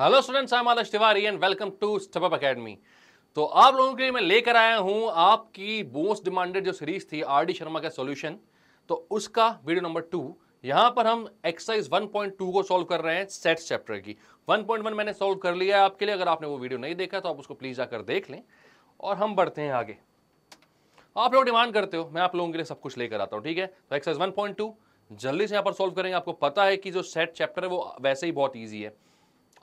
hello students I मालश Tiwari and welcome to Step Up Academy तो आप लोगों के लिए मैं लेकर आया हूं आपकी मोस्ट डिमांडेड जो सीरीज थी आर डी शर्मा का सॉल्यूशन तो उसका वीडियो नंबर टू यहां पर हम एक्सरसाइज 1.2 को सॉल्व कर रहे हैं सेट्स चैप्टर की 1.1 मैंने सॉल्व कर लिया है आपके लिए अगर आपने वो वीडियो नहीं देखा तो आप उसको प्लीज़ आकर देख लें और हम बढ़ते हैं आगे आप लोग डिमांड करते हो मैं आप लोगों के लिए सब कुछ लेकर आता हूँ ठीक है तो एक्सरसाइज वन जल्दी से यहाँ पर सोल्व करेंगे आपको पता है कि जो सेट चैप्टर है वो वैसे ही बहुत ईजी है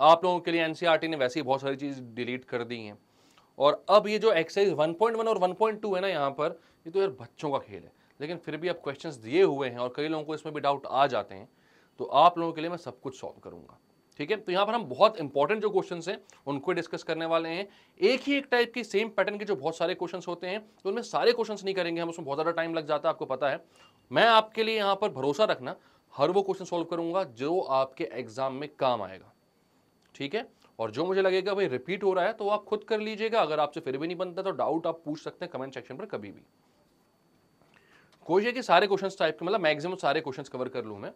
आप लोगों के लिए एनसीईआरटी e ने वैसे ही बहुत सारी चीज़ डिलीट कर दी हैं और अब ये जो एक्सरसाइज 1.1 और 1.2 है ना यहाँ पर ये तो यार बच्चों का खेल है लेकिन फिर भी अब क्वेश्चन दिए हुए हैं और कई लोगों को इसमें भी डाउट आ जाते हैं तो आप लोगों के लिए मैं सब कुछ सॉल्व करूँगा ठीक है तो यहाँ पर हम बहुत इंपॉर्टेंट जो क्वेश्चन हैं उनको डिस्कस करने वाले हैं एक ही एक टाइप की सेम पैटर्न के जो बहुत सारे क्वेश्चन होते हैं तो उनमें सारे क्वेश्चन नहीं करेंगे हम उसमें बहुत ज़्यादा टाइम लग जाता है आपको पता है मैं आपके लिए यहाँ पर भरोसा रखना हर वो क्वेश्चन सॉल्व करूंगा जो आपके एग्जाम में काम आएगा ठीक है और जो मुझे लगेगा भाई रिपीट हो रहा है तो आप खुद कर लीजिएगा अगर आपसे फिर भी नहीं बनता तो डाउट आप पूछ सकते हैं कमेंट सेक्शन पर कभी भी कोशिश कि सारे क्वेश्चंस टाइप के मतलब मैक्सिमम सारे क्वेश्चंस कवर कर लूँ मैं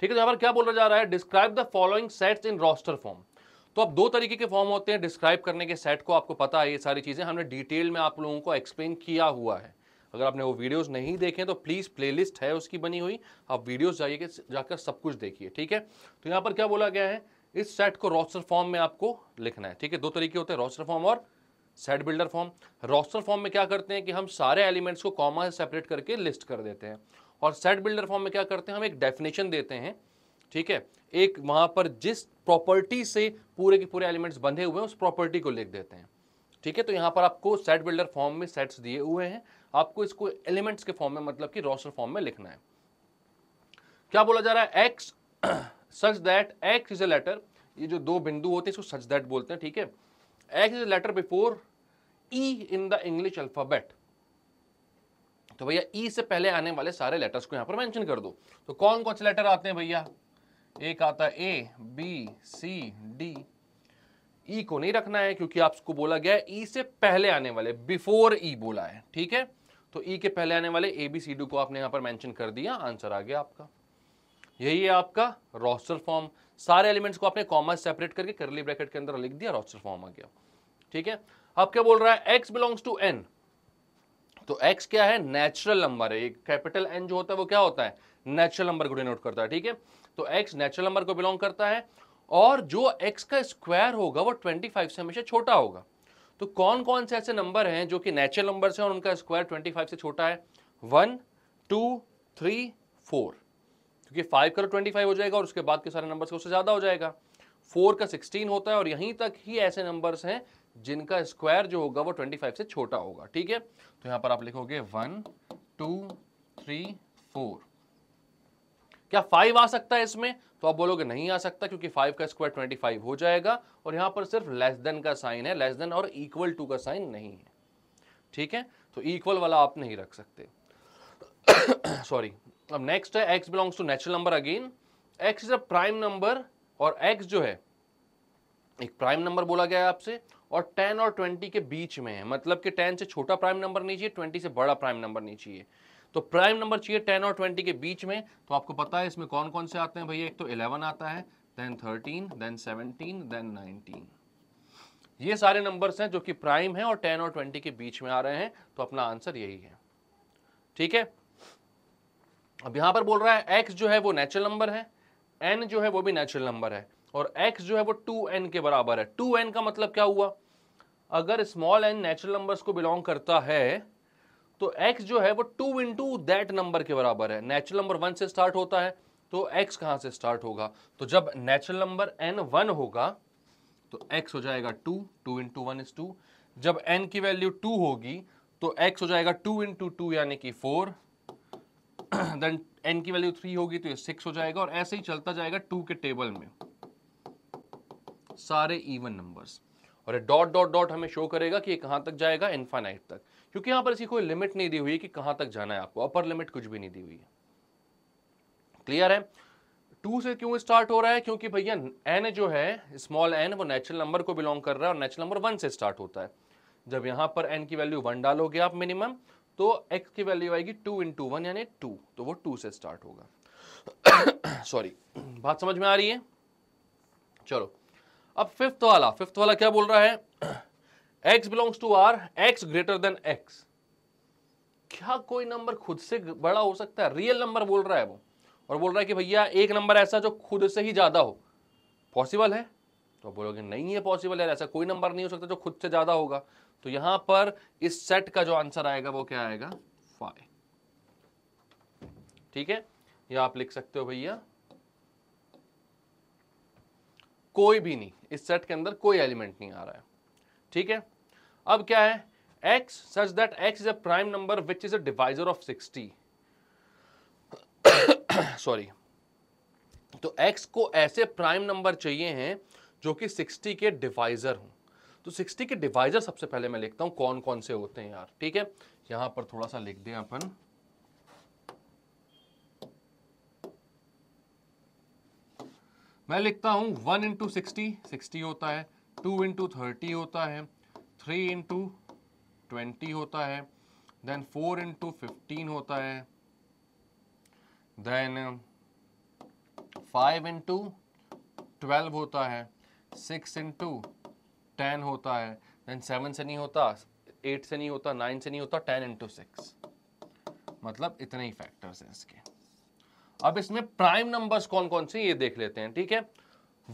ठीक है तो यहाँ पर क्या बोला जा रहा है describe the following sets in roster form तो अब दो तरीके के फॉर्म होते हैं डिस्क्राइब करने के सेट को आपको पता है ये सारी चीज़ें हमने डिटेल में आप लोगों को एक्सप्लेन किया हुआ है अगर आपने वो वीडियोस नहीं देखे तो प्लीज़ प्लेलिस्ट है उसकी बनी हुई आप वीडियोस जाइए जाकर सब कुछ देखिए ठीक है तो यहाँ पर क्या बोला गया है इस सेट को रोस्टर फॉर्म में आपको लिखना है ठीक है दो तरीके होते हैं रोस्टर फॉर्म और set builder form roster form में क्या करते हैं कि हम सारे एलिमेंट्स को कॉमा से सेपरेट करके लिस्ट कर देते हैं और सेट बिल्डर फॉर्म में क्या करते हैं हम एक डेफिनेशन देते हैं ठीक है एक वहां पर जिस प्रॉपर्टी से पूरे के पूरे एलिमेंट्स बंधे हुए हैं उस प्रॉपर्टी को लिख देते हैं ठीक है तो यहाँ पर आपको सेट बिल्डर फॉर्म में सेट्स दिए हुए हैं आपको इसको एलिमेंट्स के फॉर्म में मतलब कि रोस्टर फॉर्म में लिखना है क्या बोला जा रहा है x such that x is a letter ये जो दो बिंदु होते हैं इसको सच दैट बोलते हैं ठीक है x is a letter before E in the English alphabet तो भैया ई e से पहले आने वाले सारे लेटर्स को यहां पर मेंशन कर दो तो कौन कौन से लेटर आते हैं भैया एक आता है A B C D E को नहीं रखना है क्योंकि आपको बोला गया ई e से पहले आने वाले बिफोर ई e बोला है ठीक है तो ई e के पहले आने वाले ए बी सी डी को आपने यहां पर मेंशन कर दिया आंसर आ गया आपका यही है आपका रोस्टर फॉर्म सारे एलिमेंट्स को आपने कॉमा सेपरेट करके करली ब्रैकेट के अंदर लिख दिया रोस्टर फॉर्म आ गया ठीक है अब क्या बोल रहा है एक्स बिलोंग्स टू एन तो एक्स क्या है नेचुरल नंबर है कैपिटल एन जो होता है वो क्या होता है नेचुरल नंबर को डिनोट करता है ठीक है तो एक्स नेचुरल नंबर को बिलोंग करता है और जो एक्स का स्क्वायर होगा वो फाइव से हमेशा छोटा होगा तो कौन कौन से ऐसे नंबर हैं जो कि नेचुरल नंबर से और उनका स्क्वायर फाइव से छोटा है वन टू थ्री फोर क्योंकि फाइव का तो ट्वेंटी फाइव हो जाएगा और उसके बाद के सारे नंबर्स उससे ज़्यादा हो जाएगा फोर का सिक्सटीन होता है और यहीं तक ही ऐसे नंबर्स हैं जिनका स्क्वायर जो होगा वो ट्वेंटी फाइव से छोटा होगा ठीक है तो यहाँ पर आप लिखोगे वन टू थ्री फोर क्या फाइव आ सकता है इसमें तो आप बोलोगे नहीं आ सकता क्योंकि फाइव का स्क्वायर ट्वेंटी फाइव हो जाएगा और यहाँ पर सिर्फ लेस देन का साइन है लेस देन और इक्वल टू का साइन नहीं है ठीक है तो इक्वल वाला आप नहीं रख सकते सॉरी अब नेक्स्ट है x belongs to natural number again x is a prime number और एक्स जो है एक प्राइम नंबर बोला गया है आपसे और 10 और 20 के बीच में है मतलब कि 10 से छोटा प्राइम नंबर नहीं चाहिए 20 से बड़ा प्राइम नंबर नहीं चाहिए तो प्राइम नंबर चाहिए 10 और 20 के बीच में तो आपको पता है इसमें कौन कौन से आते हैं भैया एक तो 11 आता है देन 13 देन 17 देन 19 ये सारे नंबर्स हैं जो कि प्राइम हैं और 10 और 20 के बीच में आ रहे हैं तो अपना आंसर यही है ठीक है अब यहां पर बोल रहा है एक्स जो है वो नेचुरल नंबर है एन जो है वो भी नेचुरल नंबर है और एक्स जो है वो टू एन के बराबर है टू एन का मतलब क्या हुआ अगर स्मॉल एन नेचुरल नंबर्स को बिलोंग करता है तो एक्स जो है वो टू टू दैट नंबर के बराबर है नेचुरल नंबर वन से स्टार्ट होता है तो एक्स कहां से स्टार्ट होगा तो जब नेचुरल नंबर एन वन होगा तो एक्स हो जाएगा two two into one is two जब एन की वैल्यू टू होगी तो एक्स हो जाएगा टू इंटू टू यानी कि फोर देन एन की वैल्यू थ्री होगी तो ये सिक्स हो जाएगा और ऐसे ही चलता जाएगा टू के टेबल में सारे इवन नंबर्स और डॉट डॉट डॉट हमें शो करेगा कि ये कहां तक जाएगा इनफाइनाइट तक क्योंकि यहां पर इसकी कोई लिमिट नहीं दी हुई है कि कहां तक जाना है आपको अपर लिमिट कुछ भी नहीं दी हुई है क्लियर है टू से क्यों स्टार्ट हो रहा है क्योंकि भैया एन जो है स्मॉल एन वो नेचुरल नंबर को बिलोंग कर रहा है और नेचुरल नंबर वन से स्टार्ट होता है जब यहां पर एन की वैल्यू वन डालोगे आप मिनिमम तो x की वैल्यू आएगी टू इंटू वन यानी टू तो वो टू से स्टार्ट होगा सॉरी बात समझ में आ रही है चलो अब फिफ्थ वाला फिफ्थ वाला क्या बोल रहा है x belongs to r x greater than x क्या कोई नंबर खुद से बड़ा हो सकता है रियल नंबर बोल रहा है वो और बोल रहा है कि भैया एक नंबर ऐसा जो खुद से ही ज़्यादा हो पॉसिबल है तो बोलोगे नहीं है पॉसिबल है ऐसा कोई नंबर नहीं हो सकता जो खुद से ज़्यादा होगा तो यहां पर इस सेट का जो आंसर आएगा वो क्या आएगा फाइव ठीक है ये आप लिख सकते हो भैया कोई भी नहीं इस सेट के अंदर कोई एलिमेंट नहीं आ रहा है ठीक है अब क्या है x such that x is a prime number which is a divisor of 60 sorry तो x को ऐसे प्राइम नंबर चाहिए हैं जो कि 60 के डिवाइजर हों तो 60 के डिवाइजर सबसे पहले मैं लिखता हूं कौन कौन से होते हैं यार ठीक है यहां पर थोड़ा सा लिख दें अपन मैं लिखता हूं वन इंटू सिक्सटी सिक्सटी होता है टू इंटू थर्टी होता है थ्री इंटू ट्वेंटी होता है देन फोर इंटू फिफ्टीन होता है देन फाइव इंटू ट्वेल्व होता है सिक्स इंटू टेन होता है देन सेवन से नहीं होता एट से नहीं होता नाइन से नहीं होता टेन इंटू सिक्स मतलब इतने ही फैक्टर्स हैं इसके अब इसमें प्राइम नंबर्स कौन कौन से ये देख लेते हैं ठीक है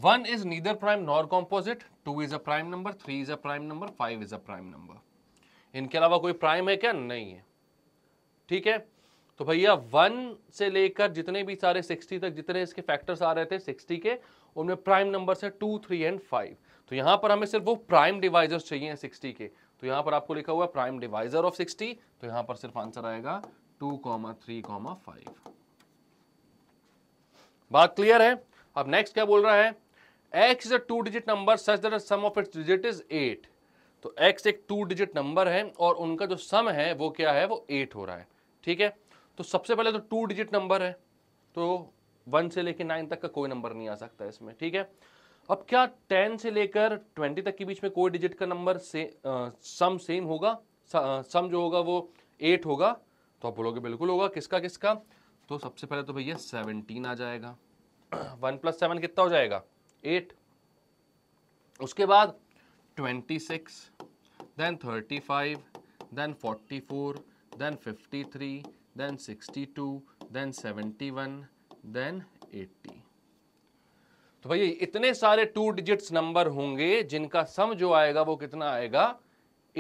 one is neither prime nor composite two is a prime number three is a prime number five is a prime number इनके अलावा कोई प्राइम है क्या नहीं है ठीक है तो भैया वन से लेकर जितने भी सारे सिक्सटी तक जितने इसके फैक्टर्स आ रहे थे सिक्सटी के उनमें प्राइम नंबर है टू थ्री एंड फाइव तो यहां पर हमें सिर्फ वो प्राइम डिवाइजर चाहिए सिक्सटी के तो यहां पर आपको लिखा हुआ प्राइम डिवाइजर ऑफ सिक्सटी तो यहां पर सिर्फ आंसर आएगा two comma three comma five बात क्लियर है अब नेक्स्ट क्या बोल रहा है x is a two digit number such that sum of its digit is eight तो एक्स एक टू डिजिट नंबर है और उनका जो सम है वो क्या है वो एट हो रहा है ठीक है तो सबसे पहले तो टू डिजिट नंबर है तो वन से लेकर नाइन तक का कोई नंबर नहीं आ सकता इसमें ठीक है अब क्या टेन से लेकर ट्वेंटी तक के बीच में कोई डिजिट का नंबर से आ, सम सेम होगा सम जो होगा वो एट होगा तो आप बोलोगे बिल्कुल होगा किसका किसका तो सबसे पहले तो भैया सेवनटीन आ जाएगा वन प्लस सेवन कितना हो जाएगा एट उसके बाद twenty six then thirty five then forty four then fifty three then sixty two then seventy one then eighty तो भैया इतने सारे टू डिजिट्स नंबर होंगे जिनका सम जो आएगा वो कितना आएगा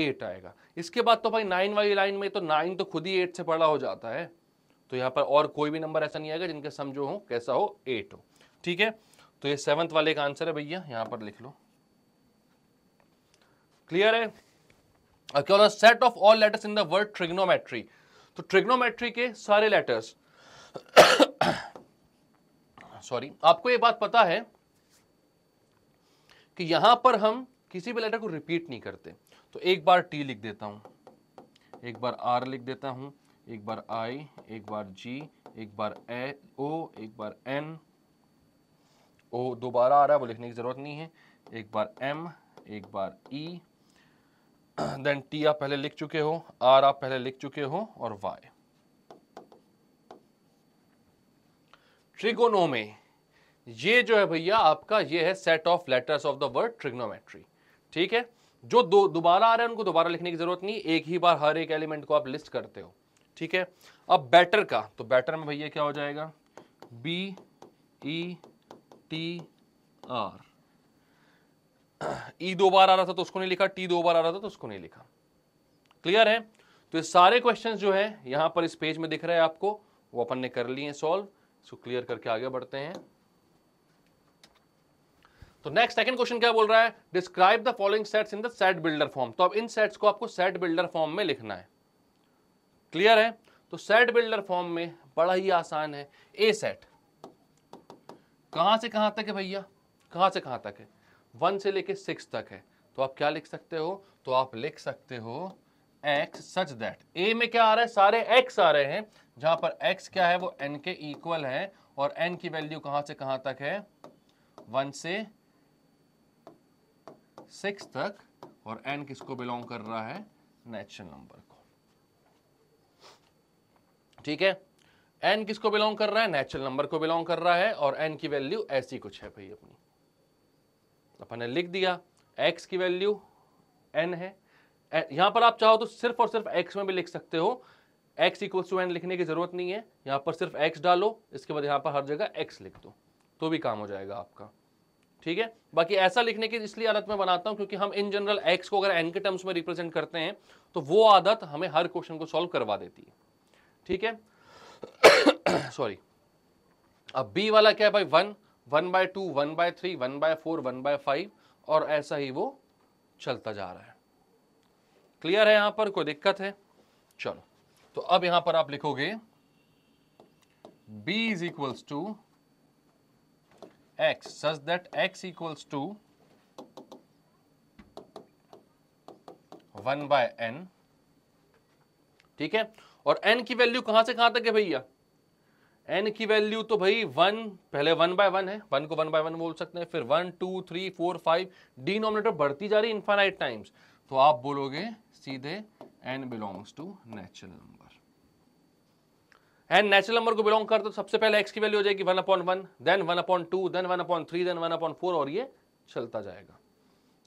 एट आएगा इसके बाद तो भाई नाइन वाली लाइन में तो नाइन तो खुद ही एट से बड़ा हो जाता है तो यहाँ पर और कोई भी नंबर ऐसा नहीं आएगा जिनके सम जो हो कैसा हो एट हो ठीक है तो ये सेवंथ वाले का आंसर है भैया यहाँ पर लिख लो क्लियर है क्या set of all letters in the word trigonometry तो ट्रिग्नोमेट्री के सारे लेटर्स सॉरी आपको ये बात पता है कि यहां पर हम किसी भी लेटर को रिपीट नहीं करते तो एक बार टी लिख देता हूं एक बार आर लिख देता हूं एक बार आई एक बार जी एक बार ए ओ एक बार एन ओ दोबारा आ रहा है वो लिखने की ज़रूरत नहीं है एक बार एम एक बार ई देन टी आप पहले लिख चुके हो आर आप पहले लिख चुके हो और वाई ट्रिगोनोमे ये जो है भैया आपका ये है set of letters of the word trigonometry ठीक है जो दो दोबारा आ रहे हैं उनको दोबारा लिखने की जरूरत नहीं एक ही बार हर एक एलिमेंट को आप लिस्ट करते हो ठीक है अब बैटर का तो बैटर में भैया क्या हो जाएगा B E T R E दो बार आ रहा था तो उसको नहीं लिखा टी दो बार आ रहा था तो उसको नहीं लिखा क्लियर है तो ये सारे क्वेश्चन जो है यहां पर इस पेज में दिख रहे हैं आपको वो अपन ने कर लिए सॉल्व इसको क्लियर करके आगे बढ़ते हैं तो नेक्स्ट सेकंड क्वेश्चन क्या बोल रहा है describe the following sets in the set builder form तो अब इन सेट्स को आपको सेट बिल्डर फॉर्म में लिखना है क्लियर है तो सेट बिल्डर फॉर्म में बड़ा ही आसान है ए सेट कहां से कहां तक है भैया कहां से कहां तक है वन से लेके सिक्स तक है तो आप क्या लिख सकते हो तो आप लिख सकते हो एक्स सच दैट ए में क्या आ रहा है सारे एक्स आ रहे हैं जहां पर एक्स क्या है वो एन के इक्वल है और एन की वैल्यू कहां से कहां तक है वन से सिक्स तक और एन किसको बिलोंग कर रहा है नेचुरल नंबर को ठीक है एन किसको बिलोंग कर रहा है नेचुरल नंबर को बिलोंग कर रहा है और एन की वैल्यू ऐसी कुछ है भाई अपनी अपन ने लिख दिया एक्स की वैल्यू एन है यहां पर आप चाहो तो सिर्फ और सिर्फ एक्स में भी लिख सकते हो एक्स इक्वल्स टू एन लिखने की ज़रूरत नहीं है यहां पर सिर्फ एक्स डालो इसके बाद यहां पर हर जगह एक्स लिख दो तो भी काम हो जाएगा आपका ठीक है बाकी ऐसा लिखने की इसलिए आदत में बनाता हूँ क्योंकि हम इन जनरल एक्स को अगर एन के टर्म्स में रिप्रेजेंट करते हैं तो वो आदत हमें हर क्वेश्चन को सॉल्व करवा देती है ठीक है सॉरी अब बी वाला क्या है भाई one one by two one by three one by four one by five और ऐसा ही वो चलता जा रहा है क्लियर है यहां पर कोई दिक्कत है चलो तो अब यहां पर आप लिखोगे B is equals to x such that x equals to 1 by n ठीक है और n की वैल्यू कहां से कहां तक है भैया n की वैल्यू तो भाई वन पहले वन बाय वन है वन को वन बाय वन बोल सकते हैं फिर one two three four five denominator बढ़ती जा रही इनफाइनाइट टाइम्स तो आप बोलोगे सीधे n belongs to natural number and natural number को बिलोंग करते तो सबसे पहले एक्स की वैल्यू हो जाएगी one upon one then one upon two then one upon three then one upon four और ये चलता जाएगा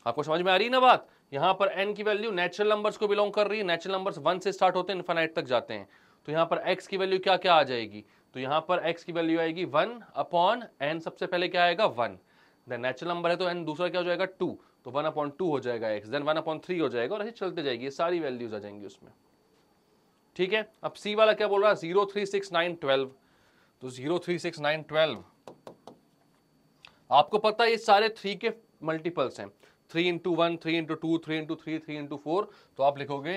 आपको समझ में आ रही है ना बात यहाँ पर एन की वैल्यू नेचुरल नंबर्स को बिलोंग कर रही है नेचुरल नंबर्स वन से स्टार्ट होते हैं इन्फानाइट तक जाते हैं तो यहाँ पर एक्स की वैल्यू क्या क्या आ जाएगी तो यहाँ पर एक्स की वैल्यू आएगी वन अपॉन एन सबसे पहले क्या आएगा वन देन नेचुरल नंबर है तो एन दूसरा क्या हो जाएगा टू तो वन अपॉइंट टू हो जाएगा x then one upon three हो जाएगा और ऐसे चलते जाएगी सारी वैल्यूज आ जाएंगी उसमें ठीक है अब सी वाला क्या बोल रहा है zero three six nine twelve तो zero three six nine twelve आपको पता है ये सारे थ्री के मल्टीपल्स हैं three into one three into two three into three three into four तो आप लिखोगे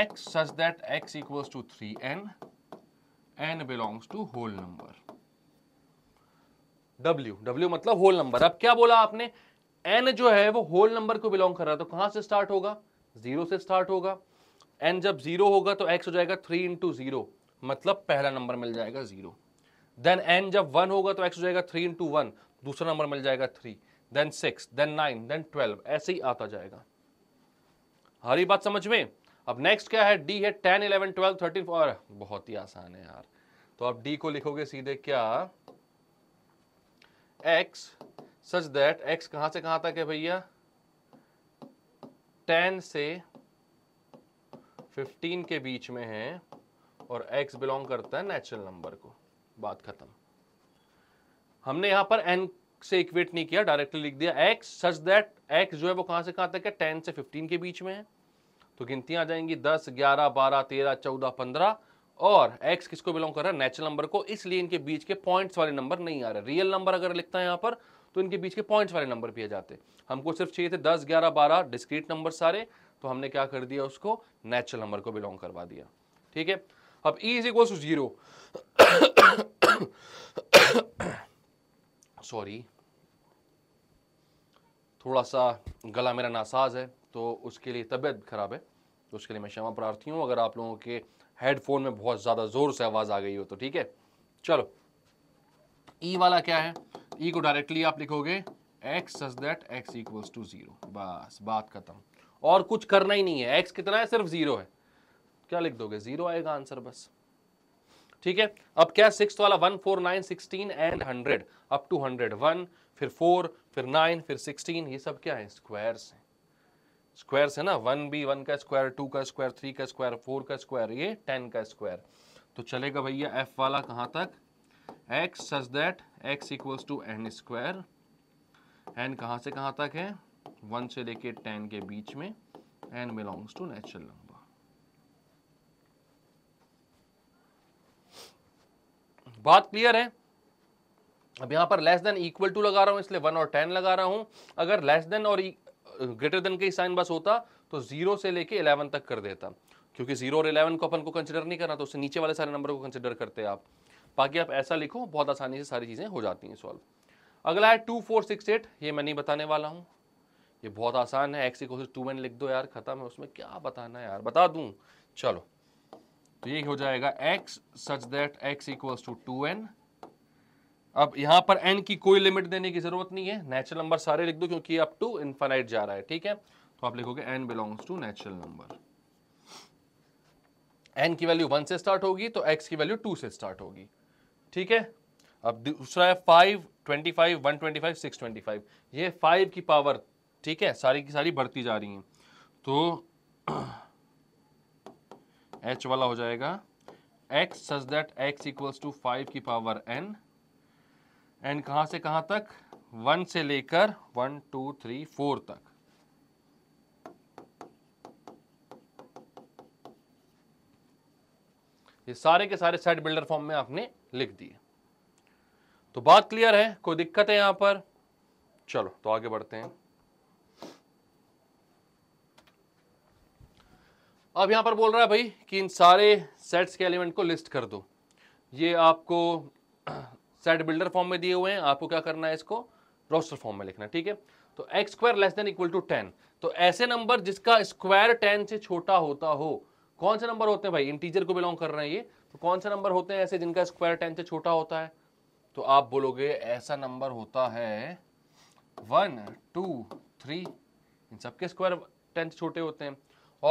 x such that x equals to three n n belongs to whole number W W मतलब होल नंबर अब क्या बोला आपने एन जो है वो होल नंबर को बिलोंग कर रहा है तो कहां से स्टार्ट होगा जीरो से स्टार्ट होगा एन जब जीरो होगा तो एक्स हो जाएगा थ्री इंटू जीरो मतलब पहला नंबर मिल जाएगा जीरो देन एन जब वन होगा तो एक्स हो जाएगा थ्री इंटू वन दूसरा नंबर मिल जाएगा three then six then nine then twelve ऐसे ही आता जाएगा हरी बात समझ में अब नेक्स्ट क्या है डी है टेन इलेवन ट्वेल्व थर्टीन और बहुत ही आसान है यार तो आप डी को लिखोगे सीधे क्या एक्स सच दैट एक्स कहां से कहां तक है भैया टेन से फिफ्टीन के बीच में है और एक्स बिलोंग करता है नेचुरल नंबर को बात खत्म हमने यहां पर एन से इक्वेट नहीं किया डायरेक्टली लिख दिया एक्स सच दैट एक्स जो है वो कहां से कहां तक है टेन से फिफ्टीन के बीच में है तो गिनती आ जाएंगी दस ग्यारह बारह तेरह चौदह पंद्रह और एक्स किसको बिलोंग कर रहा है नेचुरल नंबर को इसलिए इनके बीच के पॉइंट्स वाले नंबर नहीं आ रहे रियल नंबर अगर लिखता है यहां पर तो इनके बीच के पॉइंट्स वाले नंबर भी आ जाते हमको सिर्फ चाहिए थे दस ग्यारह बारह डिस्क्रीट नंबर सारे तो हमने क्या कर दिया उसको नेचुरल नंबर को बिलोंग करवा दिया ठीक है अब E is equal to zero sorry थोड़ा सा गला मेरा नासाज है तो उसके लिए तबीयत ख़राब है तो उसके लिए मैं क्षमा प्रार्थी हूँ अगर आप लोगों के हेडफोन में बहुत ज़्यादा ज़ोर से आवाज़ आ गई हो तो ठीक है चलो ई e वाला क्या है ई e को डायरेक्टली आप लिखोगे x such that x equals to zero बस बात खत्म और कुछ करना ही नहीं है एक्स कितना है सिर्फ जीरो है क्या लिख दोगे जीरो आएगा आंसर बस ठीक है अब क्या सिक्स वाला one four nine sixteen and hundred up to hundred one फिर फोर फिर नाइन फिर सिक्सटीन ये सब क्या है स्क्वायर्स हैं स्क्वायर्स है ना वन बी वन का स्क्वायर टू का स्क्वायर थ्री का स्क्वायर फोर का स्क्वायर ये टेन का स्क्वायर तो चलेगा भैया एफ वाला कहाँ तक x such that x equals to n square n कहाँ से कहाँ तक है वन से लेके टेन के बीच में and belongs to natural number बात क्लियर है अब यहां पर लेस देन इक्वल टू लगा रहा हूं इसलिए वन और टेन लगा रहा हूं अगर लेस देन और ग्रेटर e- देन के साइन बस होता तो जीरो से लेके इलेवन तक कर देता क्योंकि जीरो और इलेवन को अपन को कंसिडर नहीं करना तो उससे नीचे वाले सारे नंबर को कंसिडर करते आप बाकी आप ऐसा लिखो बहुत आसानी से सारी चीज़ें हो जाती हैं सॉल्व अगला है टू फोर सिक्स एट ये मैं नहीं बताने वाला हूँ ये बहुत आसान है एक्स इक्वल टू एन लिख दो यार खत्म है उसमें क्या बताना है यार बता दूं चलो तो ये हो जाएगा x such that x equal to two n अब यहां पर एन की कोई लिमिट देने की जरूरत नहीं है नेचुरल नंबर सारे लिख दो क्योंकि अप टू इनफाइनाइट जा रहा है ठीक है तो आप लिखोगे n belongs to natural number n की वैल्यू वन से स्टार्ट होगी तो एक्स की वैल्यू टू से स्टार्ट होगी ठीक है अब दूसरा है five twenty five one twenty five six twenty five ये फाइव की पावर ठीक है सारी की सारी बढ़ती जा रही हैं तो एच वाला हो जाएगा x such that x equals to five की पावर एन एन कहाँ से कहाँ तक वन से लेकर वन टू थ्री फोर तक ये सारे के सारे सेट बिल्डर फॉर्म में आपने लिख दिए तो बात क्लियर है कोई दिक्कत है यहां पर चलो तो आगे बढ़ते हैं अब यहाँ पर बोल रहा है भाई कि इन सारे सेट्स के एलिमेंट को लिस्ट कर दो ये आपको सेट बिल्डर फॉर्म में दिए हुए हैं आपको क्या करना है इसको रोस्टर फॉर्म में लिखना ठीक है तो x square less than equal to ten तो ऐसे नंबर जिसका स्क्वायर टेन से छोटा होता हो कौन से नंबर होते हैं भाई इंटीजर को बिलोंग कर रहे हैं ये तो कौन से नंबर होते हैं ऐसे जिनका स्क्वायर टेन से छोटा होता है तो आप बोलोगे ऐसा नंबर होता है वन टू थ्री इन सबके स्क्वायर टेन से छोटे होते हैं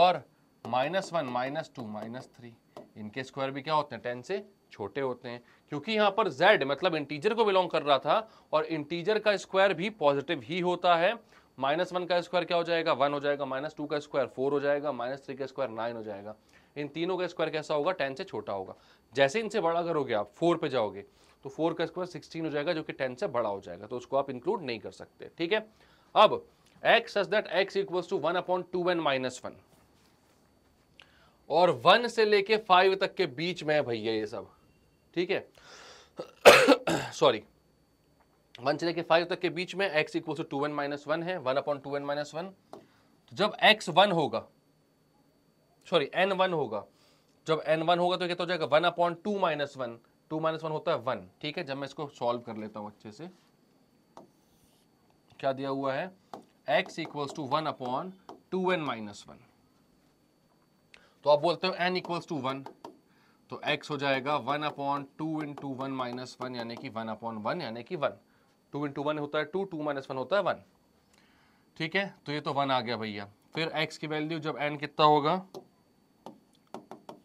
और minus one minus two minus three इनके स्क्वायर भी क्या होते हैं टेन से छोटे होते हैं क्योंकि यहाँ पर z मतलब इंटीजर को बिलोंग कर रहा था और इंटीजर का स्क्वायर भी पॉजिटिव ही होता है माइनस वन का स्क्वायर क्या हो जाएगा वन हो जाएगा माइनस टू का स्क्वायर फोर हो जाएगा माइनस थ्री का स्क्वायर नाइन हो जाएगा इन तीनों का स्क्वायर कैसा होगा टेन से छोटा होगा जैसे इनसे बड़ा करोगे आप फोर पे जाओगे तो फोर का स्क्वायर सिक्सटीन हो जाएगा जो कि टेन से बड़ा हो जाएगा तो उसको आप इंक्लूड नहीं कर सकते ठीक है अब x S that x equals to one upon two n minus one और वन से लेके फाइव तक के बीच में है भैया ये सब ठीक है सॉरी वन से लेके फाइव तक के बीच में x equal to one minus one है one upon two one minus one जब एक्स वन होगा सॉरी एन वन होगा जब एन वन होगा तो क्या हो जाएगा one upon two minus one two minus one होता है वन ठीक है जब मैं इसको सॉल्व कर लेता हूं अच्छे से क्या दिया हुआ है x equals to one upon two n minus one तो आप बोलते हो एन इक्वल्स टू वन तो एक्स हो जाएगा one upon two into one minus one यानी कि वन अपॉन वन यानी कि वन टू टू वन होता है टू टू माइनस वन होता है वन ठीक है तो ये तो वन आ गया भैया फिर एक्स की वैल्यू जब एन कितना होगा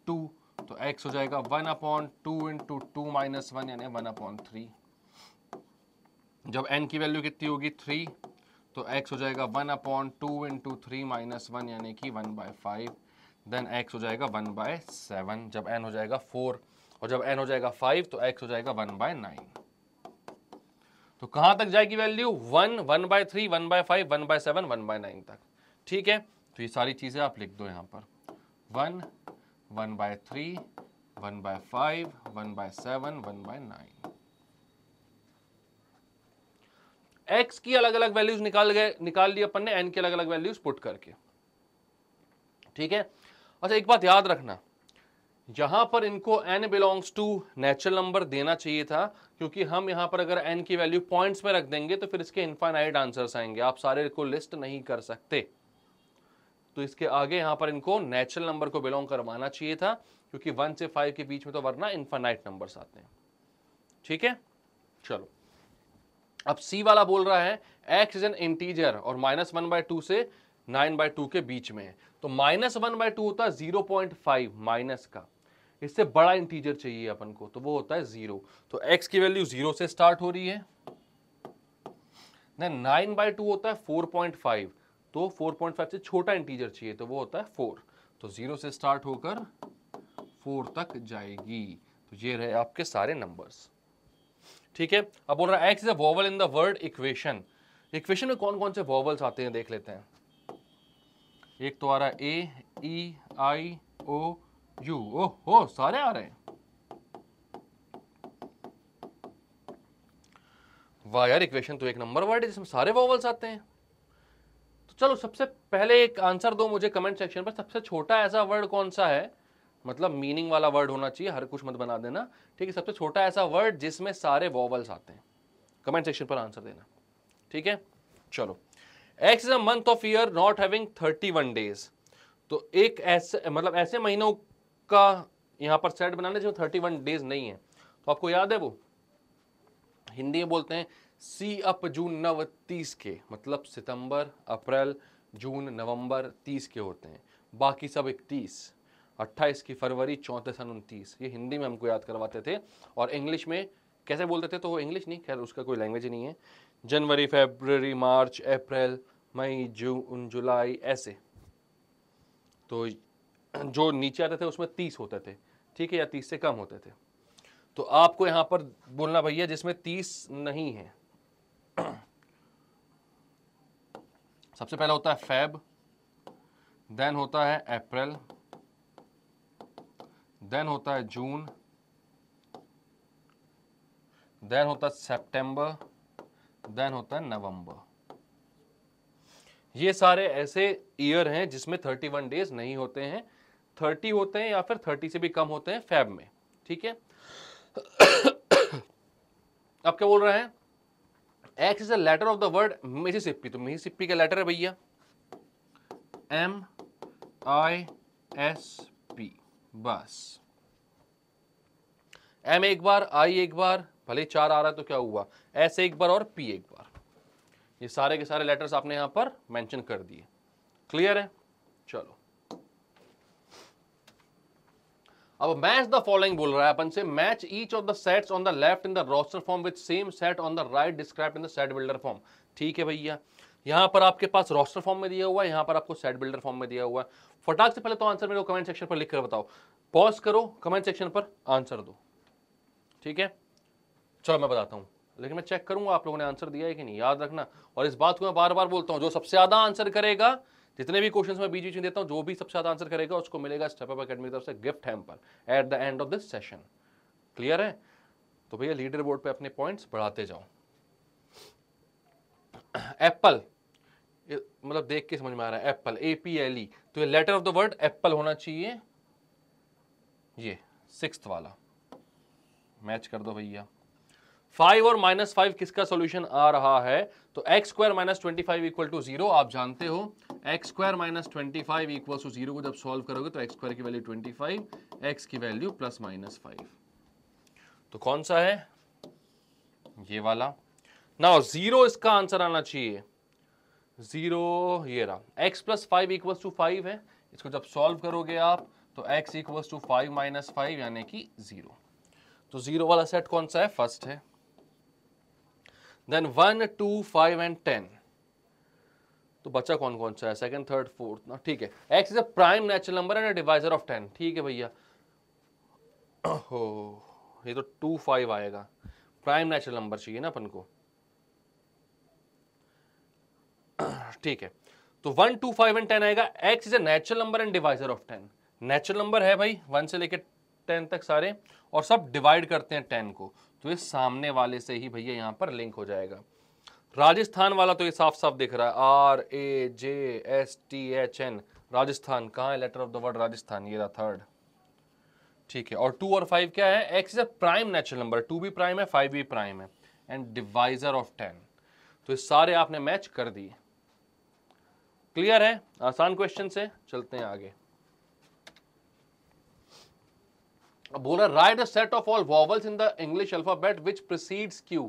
टू तो एक्स हो जाएगा one upon two into two minus one यानी वन अपॉन थ्री जब एन की वैल्यू कितनी होगी थ्री तो एक्स हो जाएगा one upon two into three minus one यानी कि one by five then x हो जाएगा वन बाय सेवन जब एन हो जाएगा फोर और जब एन हो जाएगा फाइव तो एक्स हो जाएगा वन बाय नाइन तो कहां तक जाएगी value one one by three one by five one by seven one by nine तक ठीक है तो ये सारी चीज़ें आप लिख दो यहां पर one one by three one by five one by seven one by nine x की अलग अलग वैल्यूज निकाल गए निकाल लिया अपन ने एन की अलग अलग वैल्यूज पुट करके ठीक है अच्छा एक बात याद रखना यहाँ पर इनको n belongs to natural number देना चाहिए था क्योंकि हम यहाँ पर अगर एन की वैल्यू पॉइंट्स में रख देंगे तो फिर इसके इन्फाइनाइट आंसर्स आएंगे आप सारे को लिस्ट नहीं कर सकते तो इसके आगे यहाँ पर इनको नेचुरल नंबर को बिलोंग करवाना चाहिए था क्योंकि वन से फाइव के बीच में तो वरना इन्फाइनाइट नंबर आते हैं ठीक है चलो अब सी वाला बोल रहा है एक्स इज एन इंटीजर और माइनस वन बाय टू से नाइन बाई टू के बीच में है तो माइनस वन बाई टू होता है जीरो पॉइंट फाइव माइनस का इससे बड़ा इंटीजर चाहिए अपन को तो वो होता है जीरो तो एक्स की वैल्यू जीरो से स्टार्ट हो रही है नाइन बाई टू होता है फोर पॉइंट फाइव तो फोर पॉइंट फाइव से छोटा इंटीजर चाहिए तो वो होता है फोर तो जीरो से स्टार्ट होकर फोर तक जाएगी तो ये रहे आपके सारे नंबर्स ठीक है अब बोल रहा है x is a vowel in the word equation equation में कौन कौन से वोवल्स आते हैं देख लेते हैं एक तो आ रहा है ए ई आई ओ यू ओ हो सारे आ रहे हैं वाह यार इक्वेशन तो एक नंबर वर्ड है जिसमें सारे वॉवल्स आते हैं तो चलो सबसे पहले एक आंसर दो मुझे कमेंट सेक्शन पर सबसे छोटा ऐसा वर्ड कौन सा है मतलब मीनिंग वाला वर्ड होना चाहिए हर कुछ मत बना देना ठीक है सबसे छोटा ऐसा वर्ड जिसमें सारे वॉवल्स आते हैं कमेंट सेक्शन पर आंसर देना ठीक है चलो x is a month of year not having thirty one days तो एक ऐसे मतलब ऐसे महीनों का यहाँ पर सेट बनाना जिसमें थर्टी वन डेज नहीं है तो आपको याद है वो हिंदी में बोलते हैं सी अप जून नव तीस के मतलब सितंबर अप्रैल जून नवंबर तीस के होते हैं बाकी सब इकतीस अट्ठाईस की फरवरी चौंतीस सन उनतीस ये हिंदी में हमको याद करवाते थे और इंग्लिश में कैसे बोलते थे तो वो इंग्लिश नहीं खैर उसका कोई लैंग्वेज ही नहीं है जनवरी फेबररी मार्च अप्रैल मई जून जुलाई ऐसे तो जो नीचे आते थे उसमें तीस होते थे ठीक है या तीस से कम होते थे तो आपको यहां पर बोलना भैया जिसमें तीस नहीं है सबसे पहला होता है फेब देन होता है अप्रैल देन होता है जून देन होता है सितंबर देन होता है नवंबर ये सारे ऐसे ईयर हैं जिसमें थर्टी वन डेज नहीं होते हैं थर्टी होते हैं या फिर थर्टी से भी कम होते हैं फैब में ठीक है अब क्या बोल रहे हैं x is a letter of the word Mississippi तो मिसिसिपी का लेटर है भैया एम आई एस पी बस एम एक बार आई एक बार भले चार आ रहा है तो क्या हुआ एस एक बार और पी एक बार ये सारे के सारे लेटर्स आपने यहां पर मेंशन कर दिए क्लियर है चलो अब मैच द फॉलोइंग बोल रहा है अपन से match each of the sets on the left in the roster form with same set on the right describe in the set builder form ठीक है भैया यहां पर आपके पास रोस्टर फॉर्म में दिया हुआ है यहां पर आपको सेट बिल्डर फॉर्म में दिया हुआ है फटाक से पहले तो आंसर मेरे को कमेंट सेक्शन पर लिख कर बताओ पॉज करो कमेंट सेक्शन पर आंसर दो ठीक है चलो मैं बताता हूं लेकिन मैं चेक करूंगा आप लोगों ने आंसर दिया है कि नहीं याद रखना और इस बात को मैं बार बार बोलता हूँ जो सबसे ज़्यादा आंसर करेगा जितने भी क्वेश्चन मैं बीच बीच में देता हूँ जो भी सबसे ज़्यादा आंसर करेगा उसको मिलेगा स्टेप अप अकेडमी की तरफ से gift hamper at the end of this session clear है तो भैया लीडर बोर्ड पर अपने पॉइंट्स बढ़ाते जाओ एप्पल मतलब देख के समझ में आ रहा है apple A P L E तो ये letter of the word apple होना चाहिए ये सिक्स्थ वाला मैच कर दो भैया फाइव और माइनस फाइव किसका सोल्यूशन आ रहा है तो x square minus twenty five equal to zero आप जानते हो x square minus twenty five equal to zero को जब सॉल्व करोगे तो एक्स स्क्वायर की वैल्यू ट्वेंटी फाइव एक्स की वैल्यू प्लस माइनस फाइव तो कौन सा है ये वाला ना जीरो इसका आंसर आना चाहिए जीरो ये रहा x plus five equal to five है इसको जब सॉल्व करोगे आप तो x equal to five minus five यानी कि जीरो तो जीरो वाला सेट कौन सा है फर्स्ट है then one two five and ten तो बचा कौन कौन सा है सेकंड थर्ड फोर्थ ना ठीक है x is a prime natural number and a divisor of ten ठीक है भैया हो ये तो टू फाइव आएगा प्राइम नेचुरल नंबर चाहिए ना अपन को ठीक है तो one two five and ten आएगा x is a natural number and divisor of ten natural number है भाई वन से लेकर टेन तक सारे और सब डिवाइड करते हैं टेन को तो ये सामने वाले से ही भैया यहाँ पर लिंक हो जाएगा राजस्थान वाला तो ये साफ साफ दिख रहा है R A J S T H N Rajasthan कहाँ है letter of the word Rajasthan ये रहा थर्ड ठीक है और टू और फाइव क्या है x is a prime natural number two भी प्राइम है फाइव भी प्राइम है एंड डिवाइजर ऑफ टेन तो ये सारे आपने मैच कर दिए क्लियर है आसान क्वेश्चन से चलते हैं आगे बोला write a set of all vowels in the English alphabet which precedes Q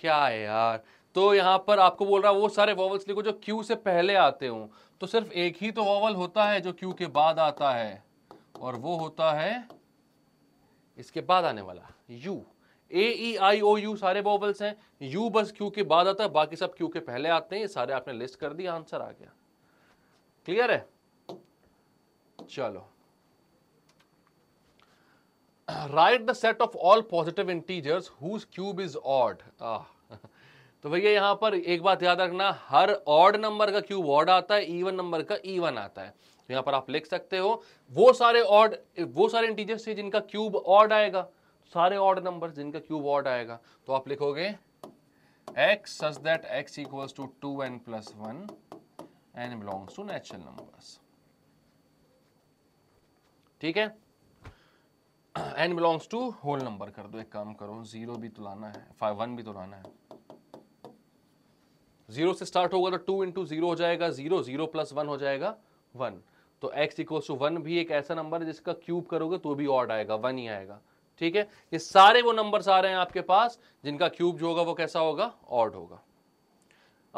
क्या है यार तो यहाँ पर आपको बोल रहा है वो सारे वॉवल्स लिखो जो क्यू से पहले आते हों तो सिर्फ एक ही तो वॉवल होता है जो क्यू के बाद आता है और वो होता है इसके बाद आने वाला U A E I O U सारे वॉवल्स हैं यू बस क्यू के बाद आता है बाकी सब क्यू के पहले आते हैं ये सारे आपने लिस्ट कर दिया आंसर आ गया क्लियर है चलो write the set of all positive integers whose cube is odd तो भैया यहाँ पर एक बात याद रखना हर ऑड नंबर का क्यूब ऑड आता है इवन नंबर का इवन आता है तो यहाँ पर आप लिख सकते हो वो सारे ऑड वो सारे इंटीजर्स थे जिनका क्यूब ऑड आएगा सारे ऑड नंबर जिनका क्यूब ऑड आएगा तो आप लिखोगे x such that x equals to 2n plus 1 and belongs to natural numbers ठीक है n belongs to whole number कर दो एक काम करो जीरो भी तो लाना है फाइव वन भी तो लाना है जीरो से स्टार्ट होगा तो टू इंटू जीरो हो जाएगा जीरो जीरो प्लस वन हो जाएगा वन तो एक्स इक्वल्स टू वन भी एक ऐसा नंबर है जिसका क्यूब करोगे तो भी ऑड आएगा वन ही आएगा ठीक है ये सारे वो नंबर्स आ रहे हैं आपके पास जिनका क्यूब जो होगा वो कैसा होगा ऑड होगा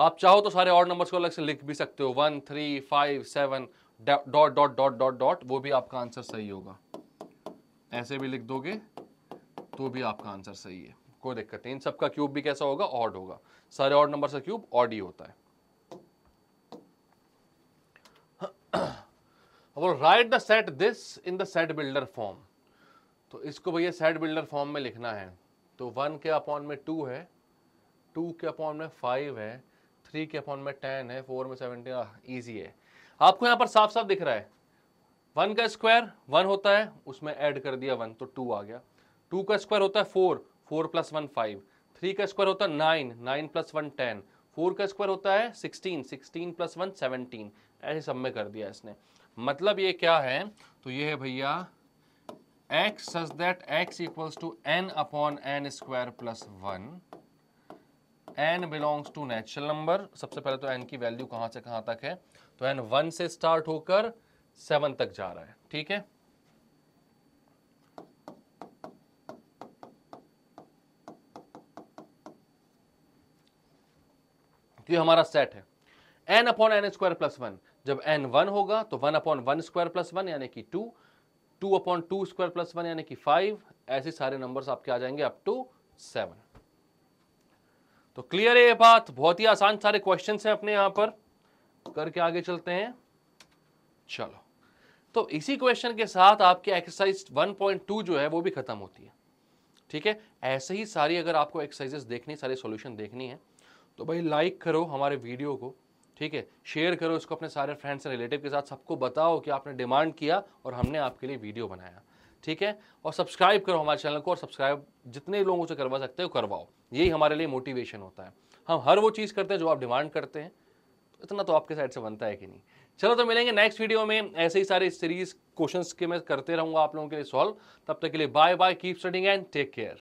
आप चाहो तो सारे ऑड नंबर्स को अलग से लिख भी सकते हो one three five seven dot dot dot dot dot वो भी आपका आंसर सही होगा ऐसे भी लिख दोगे तो भी आपका आंसर सही है कोई दिक्कत नहीं इन सबका क्यूब भी कैसा होगा ऑड होगा सारे ऑड नंबर का क्यूब ऑड ही होता है अब write the set this in the set builder form तो इसको भैया सेट बिल्डर फॉर्म में लिखना है तो वन के अपॉन में टू है टू के अपॉन में फाइव है थ्री के अपॉन में टेन है फोर में सेवनटीन ईजी हाँ, है आपको यहां पर साफ साफ दिख रहा है वन का स्क्वायर वन होता है उसमें ऐड कर दिया वन तो टू आ गया टू का स्क्वायर होता है four four plus one five three का स्क्वायर होता है nine nine plus one ten four का स्क्वायर होता है sixteen sixteen plus one seventeen ऐसे सब में कर दिया इसने मतलब ये क्या है तो ये है भैया x such that x equals to n upon n square plus one n belongs to natural number सबसे पहले तो n की वैल्यू कहाँ से कहाँ तक है तो n वन से स्टार्ट होकर सेवन तक जा रहा है ठीक है तो ये हमारा सेट है n upon n square plus one जब एन वन होगा तो one upon one square plus one यानी कि two two upon two square plus one यानी कि फाइव ऐसे सारे नंबर्स आपके आ जाएंगे अप टू सेवन तो क्लियर है ये बात बहुत ही आसान सारे क्वेश्चन हैं अपने यहां पर करके आगे चलते हैं चलो तो इसी क्वेश्चन के साथ आपकी एक्सरसाइज 1.2 जो है वो भी खत्म होती है ठीक है ऐसे ही सारी अगर आपको एक्सरसाइजेस देखनी सारे सॉल्यूशन देखनी है तो भाई लाइक करो हमारे वीडियो को ठीक है शेयर करो इसको अपने सारे फ्रेंड्स एंड रिलेटिव के साथ सबको बताओ कि आपने डिमांड किया और हमने आपके लिए वीडियो बनाया ठीक है और सब्सक्राइब करो हमारे चैनल को और सब्सक्राइब जितने लोगों से करवा सकते हो करवाओ यही हमारे लिए मोटिवेशन होता है हम हर वो चीज़ करते हैं जो आप डिमांड करते हैं इतना तो आपके साइड से बनता है कि नहीं चलो तो मिलेंगे नेक्स्ट वीडियो में ऐसे ही सारे सीरीज क्वेश्चंस के मैं करते रहूंगा आप लोगों के लिए सॉल्व तब तक के लिए bye bye keep studying and take care